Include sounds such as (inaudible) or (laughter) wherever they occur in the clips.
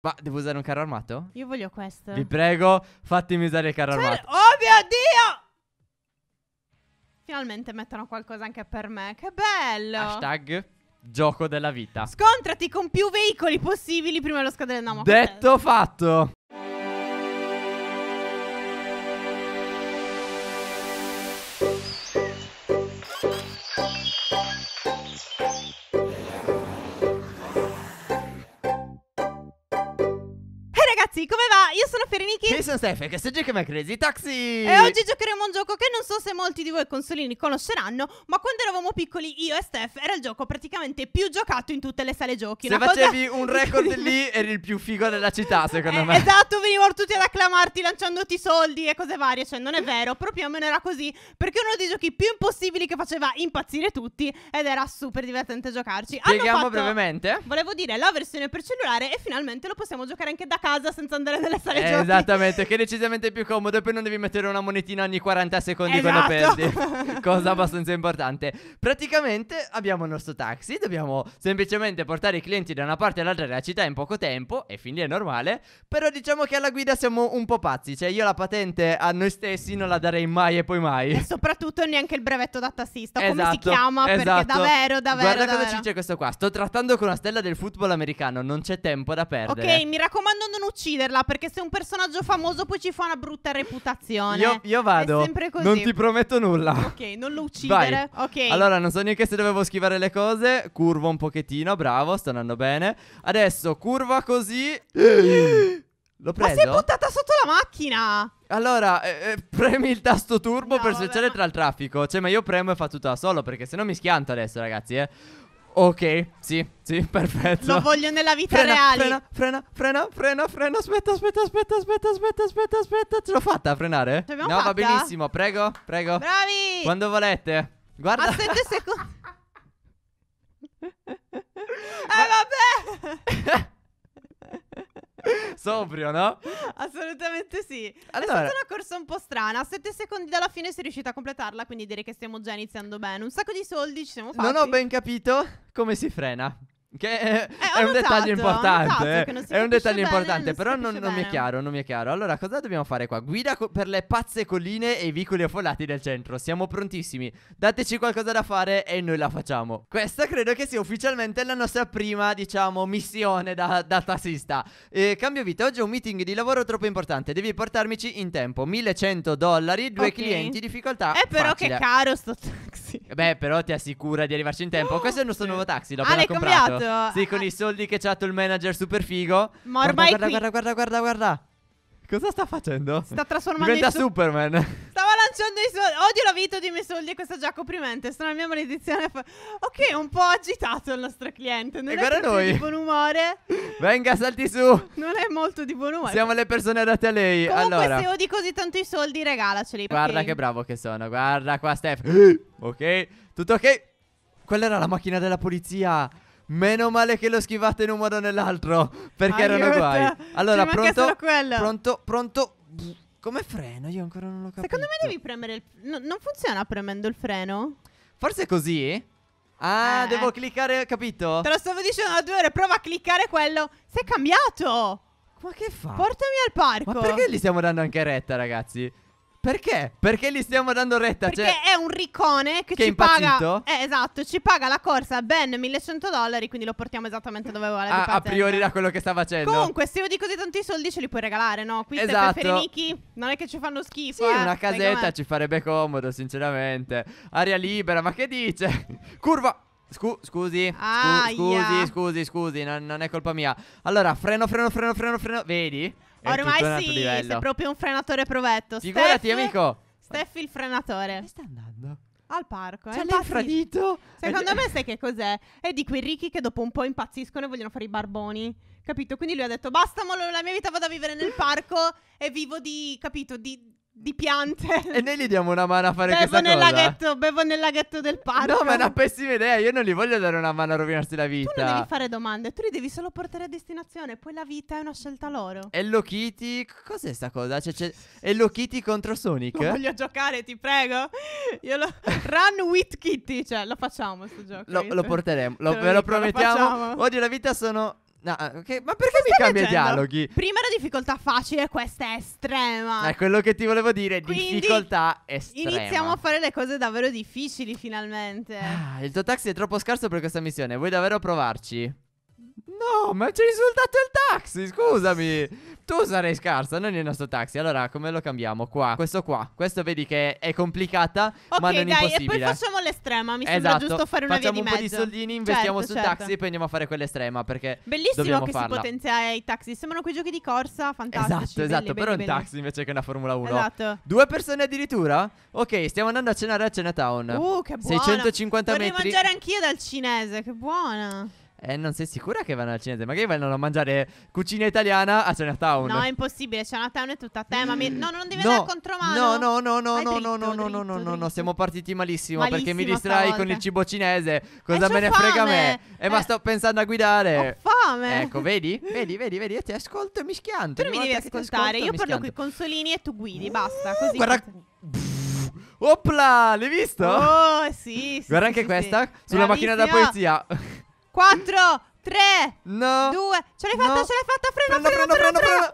Ma devo usare un carro armato? Io voglio questo. Vi prego, fatemi usare il carro C'è... Cioè, armato. Oh mio Dio! Finalmente mettono qualcosa anche per me. Che bello! Hashtag gioco della vita. Scontrati con più veicoli possibili prima dello scadere. No, Detto fatto. ragazzi, come va? Io sono Ferenichi. Io sono Stefan, che se gioca My Crazy Taxi. E oggi giocheremo un gioco che non so se molti di voi consolini conosceranno, ma quando eravamo piccoli io e Steph era il gioco praticamente più giocato in tutte le sale giochi. Se Una facevi cosa... un (laughs) record lì eri il più figo della città, eh, secondo me. Esatto, venivano tutti ad acclamarti lanciandoti soldi e cose varie, cioè non è vero, però più o meno era così, perché uno dei giochi più impossibili che faceva impazzire tutti ed era super divertente giocarci. Spieghiamo fatto, brevemente. Volevo dire la versione per cellulare e finalmente lo possiamo giocare anche da casa senza andare nella sale eh, giochi. Esattamente, che è decisamente più comodo e poi non devi mettere una monetina ogni 40 secondi esatto. quando perdi. (laughs) Cosa abbastanza importante. Praticamente abbiamo il nostro taxi, dobbiamo semplicemente portare i clienti da una parte all'altra della città in poco tempo e fin lì è normale, però diciamo che alla guida siamo un po' pazzi, cioè io la patente a noi stessi non la darei mai e poi mai. E soprattutto neanche il brevetto da tassista, esatto, come si esatto, chiama? Esatto. Perché davvero, davvero. Guarda davvero. cosa ci dice questo qua, sto trattando con una stella del football americano, non c'è tempo da perdere. Ok, mi raccomando non uccidere ucciderla perché se un personaggio famoso poi ci fa una brutta reputazione. Io, io vado. È sempre così. Non ti prometto nulla. Ok, non lo uccidere. Vai. Ok. Allora, non so neanche se dovevo schivare le cose. Curvo un pochettino, bravo, sta andando bene. Adesso curva così. (gasps) L'ho preso. Ma sei buttata sotto la macchina. Allora, eh, eh, premi il tasto turbo no, per vabbè, tra il traffico. Cioè, ma io premo e fa tutto da solo perché se no mi schianto adesso, ragazzi, eh. Ok, sì, sì, (laughs) perfetto. Lo voglio nella vita frena, reale. Frena, frena, frena, frena, frena. Aspetta, aspetta, aspetta, aspetta, aspetta, aspetta, aspetta. Ce l'ho fatta a frenare? No, fatta? va benissimo. Prego, prego. Bravi! Quando volete. Guarda. A 7 (laughs) secondi. eh, vabbè. (laughs) (laughs) Sobrio, no? Assolutamente sì. Allora... È stata una corsa un po' strana. A 7 secondi dalla fine sei riuscita a completarla, quindi direi che stiamo già iniziando bene. Un sacco di soldi ci siamo fatti. Non ho ben capito come si frena. Che è, eh, è un notato, dettaglio importante. Eh. È un dettaglio importante, però non, non, mi è chiaro, non mi è chiaro. Allora, cosa dobbiamo fare qua? Guida co- per le pazze colline e i vicoli affollati del centro. Siamo prontissimi. Dateci qualcosa da fare e noi la facciamo. Questa credo che sia ufficialmente la nostra prima, diciamo, missione da, da tassista. Eh, cambio vita, oggi è un meeting di lavoro troppo importante. Devi portarmici in tempo. 1100 dollari, due okay. clienti, difficoltà. Eh, però facile. che caro sto taxi. Beh, però ti assicura di arrivarci in tempo. Oh, Questo è il nostro sì. nuovo taxi. Dopo ah, l'hai comprato. cambiato? Esatto. Sì, ah, con ah. i soldi che c'ha il manager super figo. Ma ormai guarda, guarda, guarda, guarda, guarda. Cosa sta facendo? Sta trasformando Diventa Superman. Stava lanciando i soldi. Odio la vita dei miei soldi. Questa è già coprimente. Sono la mia maledizione. Ok, un po' agitato il nostro cliente. Non e guarda noi. di buon umore. Venga, salti su. Non è molto di buon umore. Siamo le persone adatte a lei. Comunque, allora. se odi così tanto i soldi, regalaceli. Guarda okay. che bravo che sono. Guarda qua, Steph. (gasps) ok, tutto ok. Quella era la macchina della polizia. Meno male che l'ho schivata in un modo o nell'altro. Perché Aiuto. erano guai. Allora, Ci pronto, pronto, pronto. Come freno? Io ancora non lo capisco. Secondo me devi premere il. No, non funziona premendo il freno? Forse è così? Ah, eh. devo cliccare, capito? Te lo stavo dicendo da due ore. Prova a cliccare quello. Sei cambiato. Ma che fa? Portami al parco. Ma perché gli stiamo dando anche retta, ragazzi? Perché? Perché gli stiamo dando retta? Perché cioè, è un ricone che, che ci paga. Eh, esatto, ci paga la corsa ben 1100 dollari. Quindi lo portiamo esattamente dove vuole. A, a priori da quello che sta facendo. Comunque, se io di così tanti soldi ce li puoi regalare, no? Qui esatto. per Nicchi non è che ci fanno schifo. Sì, eh, una casetta ci farebbe comodo, sinceramente. Aria libera, ma che dice? (laughs) Curva. Scu scusi, scu scusi, scusi, scusi, non, non, è colpa mia. Allora, freno, freno, freno, freno, freno. Vedi? È Ormai sì, sei proprio un frenatore provetto. Figurati, Steph, amico. Steffi il frenatore. Dove sta andando? Al parco, eh. Cioè, l'hai tradito. Secondo eh, me eh. sai che cos'è? È di quei ricchi che dopo un po' impazziscono e vogliono fare i barboni. Capito? Quindi lui ha detto, basta, mo la mia vita vado a vivere nel parco e vivo di, capito, di di piante. E noi gli diamo una mano a fare bevo questa nel cosa. Laghetto, bevo nel laghetto del parco. No, ma è una pessima idea. Io non gli voglio dare una mano a rovinarsi la vita. Tu non devi fare domande, tu li devi solo portare a destinazione. Poi la vita è una scelta loro. E lo Kitty, cos'è sta cosa? Cioè, c'è Hello Kitty contro Sonic? Non voglio giocare, ti prego. Io lo... (laughs) Run with Kitty, cioè, lo facciamo sto gioco. Lo, lo porteremo, lo, ve lo promettiamo. Lo Oggi la vita sono No, okay. Ma perché mi cambia i dialoghi? Prima era difficoltà facile, questa è estrema. È quello che ti volevo dire, Quindi, difficoltà estrema. Iniziamo a fare le cose davvero difficili finalmente. Ah, il tuo taxi è troppo scarso per questa missione, vuoi davvero provarci? No, ma c'è risultato il taxi, scusami. Tu sarai scarsa, non il nostro taxi. Allora, come lo cambiamo? Qua, questo qua. Questo vedi che è complicata, okay, ma non dai, impossibile. E poi facciamo l'estrema. Mi esatto. sembra giusto fare una facciamo via di mezzo. Facciamo un po' di soldini, investiamo certo, sul certo. taxi e poi andiamo a fare quell'estrema. Perché Bellissimo che farla. si potenzia i taxi. Sembrano quei giochi di corsa, fantastici. Esatto, esatto. Belli, però belli. un taxi invece che una Formula 1. Esatto. Due persone addirittura? Ok, stiamo andando a cenare a Cenatown. Uh, che buono. 650 Vorrei metri. Vorrei mangiare anch'io dal cinese, che buona. Eh, non sei sicura che vanno al cinese? Magari vanno a mangiare cucina italiana a Chinatown. No, è impossibile. Chinatown è tutta a tema. Mi... No, non devi no, andare contro mano. No, no, no, no, no, dritto, no, no, dritto, no, no, dritto. no, Siamo partiti malissimo, malissimo perché mi distrai stavolta. con il cibo cinese. Cosa eh, me ne frega a me? Eh, eh, ma eh. sto pensando a guidare. Ho fame. Ecco, vedi? (laughs) Vedi, vedi, vedi. Io ti ascolto e mi schianto. Tu mi devi ascoltare. Ascolto, Io parlo con i consolini e tu guidi. Basta. Così. Guarda. Così. Opla, l'hai visto? Oh, sì, sì Guarda sì, anche sì, questa, sulla macchina da polizia. 4, 3, no, 2. Ce l'hai fatta, no. ce l'hai fatta. Freno, freno, freno, freno.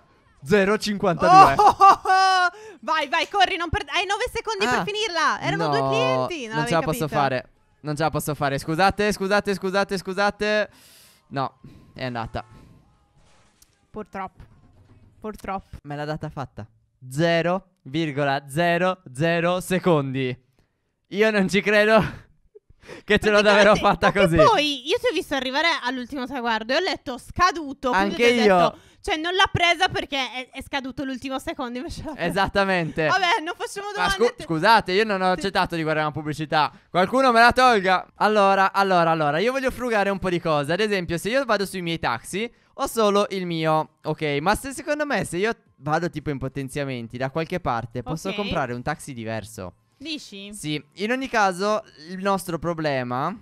0,52 oh, oh, oh. Vai, vai, corri Hai 9 secondi ah, per finirla Erano no, due clienti Non, non ce la capito. posso fare Non ce la posso fare Scusate, scusate, scusate, scusate No, è andata Purtroppo Purtroppo Me l'ha data fatta 0,00 secondi Io non ci credo che ce l'ho davvero fatta così. E Poi io ti ho visto arrivare all'ultimo traguardo e ho letto scaduto. Anche io. cioè, non l'ha presa perché è, è scaduto l'ultimo secondo. Invece Esattamente. Vabbè, non facciamo domande. Ma scu- scusate, io non ho accettato di guardare una pubblicità. Qualcuno me la tolga. Allora, allora, allora, io voglio frugare un po' di cose. Ad esempio, se io vado sui miei taxi, ho solo il mio. Ok, ma se secondo me, se io vado tipo in potenziamenti da qualche parte, posso okay. comprare un taxi diverso. Dici? Sì, in ogni caso il nostro problema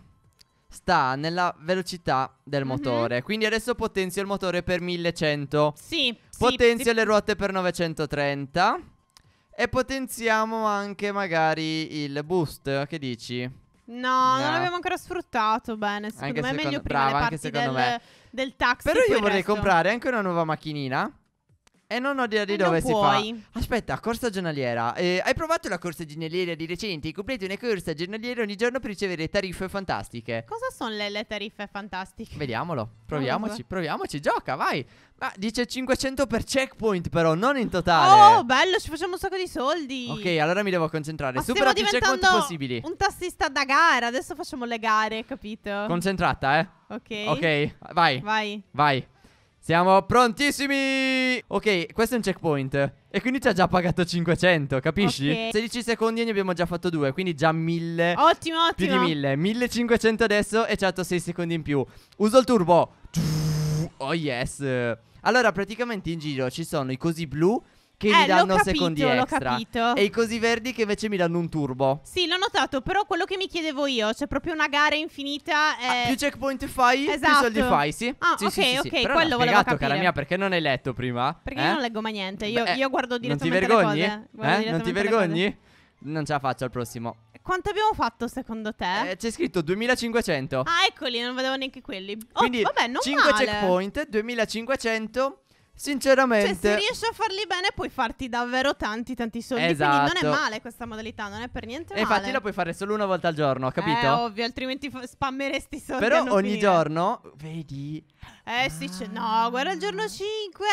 sta nella velocità del mhm. motore. Mm -hmm. Quindi adesso potenzio il motore per 1100. Sì. Potenzio sì. le ruote per 930. E potenziamo anche magari il boost. Che dici? No, no, non l'abbiamo ancora sfruttato bene. Secondo anche me è meglio prima brava, le parti del, me. del taxi. Però io vorrei comprare anche una nuova macchinina. E non ho idea di e dove si puoi. fa. Aspetta, corsa giornaliera. Eh, hai provato la corsa giornaliera di recente? Completi una corsa giornaliera ogni giorno per ricevere tariffe fantastiche. Cosa sono le, le tariffe fantastiche? Vediamolo. Proviamoci, proviamoci. Gioca, vai. Ma dice 500 per checkpoint, però, non in totale. Oh, bello, ci facciamo un sacco di soldi. Ok, allora mi devo concentrare. Ma Supera più checkpoint possibili. Un tassista da gara. Adesso facciamo le gare, capito? Concentrata, eh. Ok. Ok, vai. Vai. Vai. Siamo prontissimi! Ok, questo è un checkpoint. E quindi ci ha già pagato 500, capisci? Okay. 16 secondi e ne abbiamo già fatto due, quindi già 1000. Ottimo, ottimo. Più di 1000. 1500 adesso e ci ha dato 6 secondi in più. Uso il turbo. Oh yes. Allora, praticamente in giro ci sono i cosi blu che eh, mi danno capito, secondi extra. E i così verdi che invece mi danno un turbo. Sì, l'ho notato, però quello che mi chiedevo io, c'è cioè proprio una gara infinita. Ah, eh... Ah, più checkpoint fai, esatto. più soldi fai, sì. Ah, sì, ok, sì, sì, ok, però quello no, volevo spiegato, capire. cara mia, perché non hai letto prima? Perché eh? io non leggo mai niente, io, Beh, io guardo direttamente Non ti vergogni? Eh? Non ti vergogni? Non ce la faccio al prossimo. Quanto abbiamo fatto secondo te? Eh, c'è scritto 2500. Ah, eccoli, non vedevo neanche quelli. Oh, Quindi, vabbè, non 5 male. checkpoint, 2500 Sinceramente, cioè, se riesci a farli bene, puoi farti davvero tanti, tanti soldi. Esatto. Quindi non è esatto. male questa modalità, non è per niente male. E infatti la puoi fare solo una volta al giorno, eh, capito? È ovvio, altrimenti spammeresti soldi. Però ogni finire. giorno, vedi. Eh ah. sì, c'è. No, guarda il giorno 5,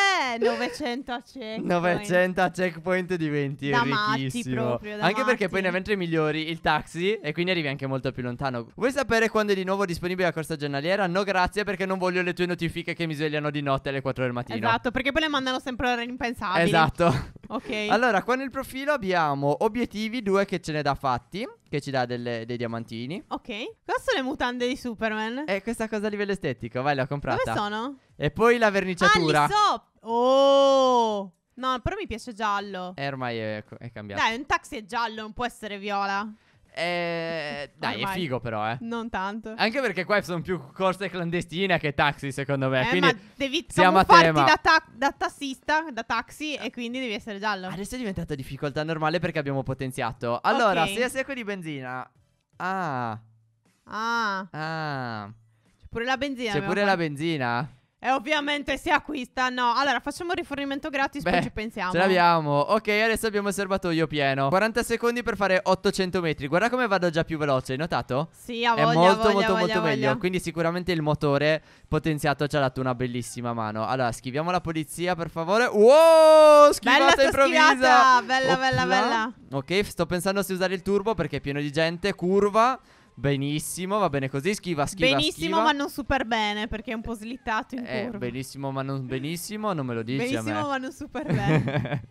900 (laughs) a checkpoint. 900 a checkpoint diventi da ricchissimo. Proprio, da anche matti. perché poi ne avventri migliori il taxi e quindi arrivi anche molto più lontano. Vuoi sapere quando è di nuovo disponibile la corsa giornaliera? No, grazie perché non voglio le tue notifiche che mi svegliano di notte alle 4 del mattino. Esatto Esatto, perché poi le mandano sempre ore impensabili. Esatto. ok. (laughs) Allora, qua nel profilo abbiamo obiettivi, due che ce ne dà fatti, che ci dà delle, dei diamantini. Ok. Queste sono le mutande di Superman? Eh, questa cosa a livello estetico, vai, l'ho comprata. Dove sono? E poi la verniciatura. Ah, li so! Oh! No, però mi piace giallo. Eh, ormai è, è cambiato. Dai, un taxi è giallo, non può essere viola. Eh, dai, Ormai. è figo però, eh. Non tanto. Anche perché qua sono più corse clandestine che taxi, secondo me. Eh, quindi ma devi siamo a tema. Da, ta- da tassista, da taxi, e eh. quindi devi essere giallo. Adesso è diventata difficoltà normale perché abbiamo potenziato. Allora, okay. se è secco di benzina. Ah. Ah. Ah. C'è cioè, pure la benzina. C'è pure fatto. la benzina. E ovviamente si acquista, no. Allora, facciamo un rifornimento gratis, Beh, poi ci pensiamo. Ce l'abbiamo. Ok, adesso abbiamo il serbatoio pieno. 40 secondi per fare 800 metri. Guarda come vado già più veloce, hai notato? Sì, a voglia, È molto, voglia, molto, voglia, molto meglio. Quindi sicuramente il motore potenziato ci ha dato una bellissima mano. Allora, schiviamo la polizia, per favore. Wow, schivata bella improvvisa. Schivata. Bella, Opla. bella, bella. Ok, sto pensando se usare il turbo perché è pieno di gente. Curva. Benissimo, va bene così, schiva, schiva, Benissimo, schiva. ma non super bene, perché è un po' slittato in eh, curva. Benissimo, ma non benissimo, non me lo dici Benissimo, ma non super bene.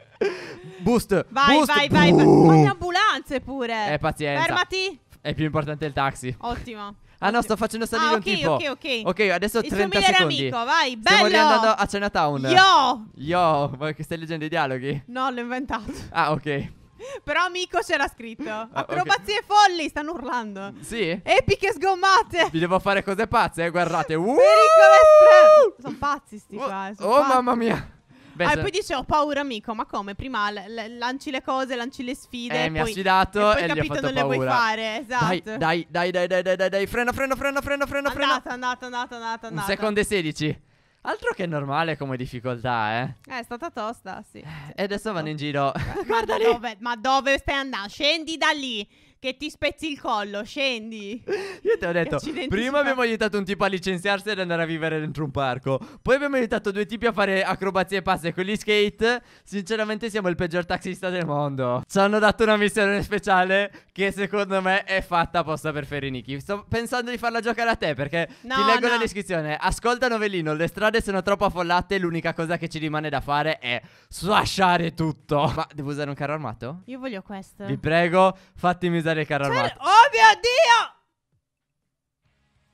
(laughs) boost, vai, boost. Vai, vai, vai, vai, ambulanze pure. Eh, pazienza. Fermati. È più importante il taxi. Ottimo. Ah no, sto facendo salire ah, okay, un tipo. Ok, ok, ok. Ok, adesso Il 30 secondi. Il vai, bello. Stiamo riandando a Chinatown. Yo! Yo, vuoi che stai leggendo i dialoghi? No, l'ho inventato. Ah, ok. (laughs) Però amico c'era scritto. Ah, Acrobazie okay. folli, stanno urlando. Sì. Epiche sgommate. Vi devo fare cose pazze, eh, guardate. Uh! (laughs) Pericolo estremo. Sono pazzi sti qua. Sono oh pazzi. mamma mia. Beh, ah, e poi dice ho paura amico, ma come? Prima l- l- lanci le cose, lanci le sfide. Eh, mi ha sfidato e, poi e capito, gli ho fatto non paura. le vuoi fare, esatto. Dai, dai, dai, dai, dai, dai, dai. frena, freno, freno, frena, frena, frena. Andata, andata, andata, andata, andata. Un secondo e 16. Altro che normale come difficoltà, eh. Eh, è stata tosta, sì. Eh, e adesso vanno in giro. (laughs) Guarda lì. Dove, ma dove stai andando? Scendi da lì che ti spezzi il collo, scendi. Io ti ho detto, Accidenti prima abbiamo aiutato un tipo a licenziarsi ed andare a vivere dentro un parco. Poi abbiamo aiutato due tipi a fare acrobazie e passe con gli skate. Sinceramente siamo il peggior taxista del mondo. Ci hanno dato una missione speciale che secondo me è fatta apposta per Ferinichi. Sto pensando di farla giocare a te perché no, ti leggo no. la descrizione. Ascolta Novellino, le strade sono troppo affollate, l'unica cosa che ci rimane da fare è slasciare tutto. Ma devo usare un carro armato? Io voglio questo. Vi prego, fatemi usare utilizzare il carro cioè, armato. Oh mio Dio!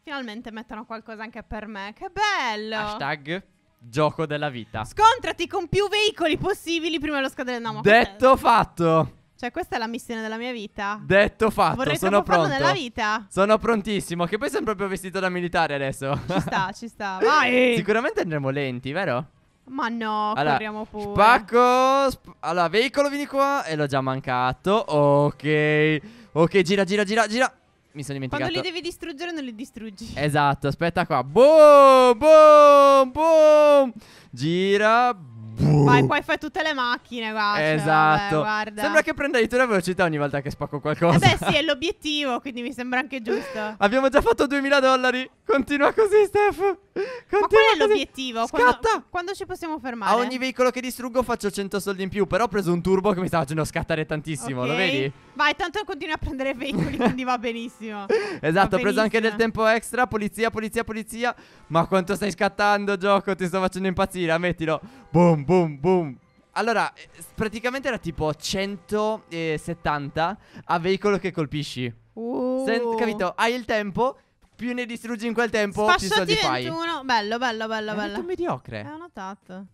Finalmente mettono qualcosa anche per me. Che bello! Hashtag gioco della vita. Scontrati con più veicoli possibili prima dello scadere. No, ma Detto fatto. Cioè, questa è la missione della mia vita. Detto fatto, Vorrei sono pronto. nella vita. Sono prontissimo. Che poi sono proprio vestito da militare adesso. Ci sta, (laughs) ci sta. Vai. Sicuramente andremo lenti, vero? Ma no, allora, corriamo pure. Spacco. Sp allora, veicolo, vieni qua. E l'ho già mancato. Ok. Ok, gira, gira, gira, gira. Mi sono dimenticato. Quando li devi distruggere, non li distruggi. Esatto, aspetta qua. Boom, boom, boom. Gira, Vai, poi fai tutte le macchine, guarda. Esatto. Cioè, vabbè, guarda. Sembra che prenda di la velocità ogni volta che spacco qualcosa. Eh beh, sì, è (laughs) l'obiettivo, quindi mi sembra anche giusto. Abbiamo già fatto 2000 dollari. Continua così, Steph. Continua Ma qual è così. l'obiettivo? Scatta. Quando, quando, ci possiamo fermare? A ogni veicolo che distruggo faccio 100 soldi in più, però ho preso un turbo che mi sta facendo scattare tantissimo, okay. lo vedi? Vai, tanto continui a prendere veicoli, quindi va benissimo. (laughs) Esatto, va ho preso anche del tempo extra, polizia, polizia, polizia. Ma quanto stai scattando, gioco? Ti sto facendo impazzire, ammettilo. Boom, boom, boom. Allora, eh, praticamente era tipo 170 a veicolo che colpisci. Uh. Sen- capito? Hai il tempo, più ne distruggi in quel tempo, più soldi 21. fai. 21. Bello, bello, bello, è bello. È mediocre. È notato.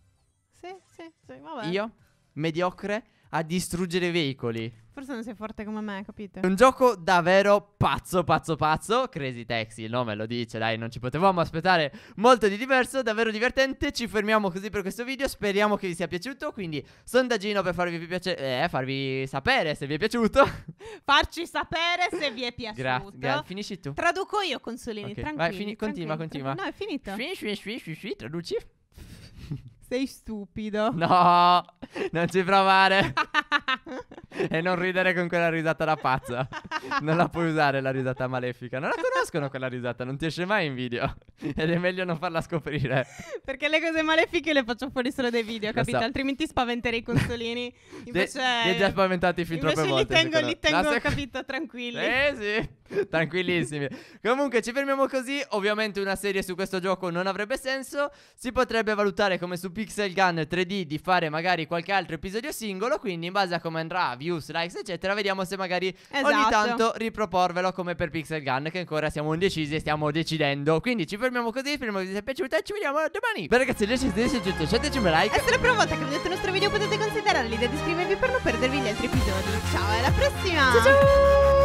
Sì, sì, sì, vabbè. Io, mediocre a distruggere veicoli. Forse non sei forte come me, capito? un gioco davvero pazzo, pazzo, pazzo. Crazy Taxi, il nome lo dice, dai, non ci potevamo aspettare molto di diverso, davvero divertente. Ci fermiamo così per questo video, speriamo che vi sia piaciuto. Quindi, sondaggino per farvi, piacere, eh, farvi sapere se vi è piaciuto. (laughs) Farci sapere se vi è piaciuto. Grazie, gra finisci tu. Traduco io, consolini, okay. tranquilli. Vai, fini- tranquilli, continua, tranquilli. continua. No, è finito. Finisci, finisci, finisci, traduci. Sei stupido. No, non ci provare. (laughs) e non ridere con quella risata da pazza. Non la puoi usare la risata malefica. Non la conoscono quella risata, non ti esce mai in video. Ed è meglio non farla scoprire. Perché le cose malefiche le faccio fuori solo dai video, capito? So. Altrimenti spaventerei i consolini. (laughs) Invece. Li hai già spaventati fin troppe li volte. Tengo, li tengo, sec- capito, tranquilli. Eh sì, tranquillissimi. Comunque ci fermiamo così. Ovviamente una serie su questo gioco non avrebbe senso. Si potrebbe valutare come su Pixel Gun 3D di fare magari qualche altro episodio singolo. Quindi, in base a come andrà a view views, likes, eccetera. Vediamo se magari esatto. ogni tanto riproporvelo come per Pixel Gun, che ancora siamo indecisi e stiamo decidendo. Quindi ci fermiamo così, speriamo che vi sia piaciuta e ci vediamo domani. Per ragazzi, se siete giunti, lasciate un like. E se la prima volta che vedete il nostro video potete considerare l'idea di iscrivervi per non perdervi gli altri episodi. Ciao, alla prossima! ciao! ciao.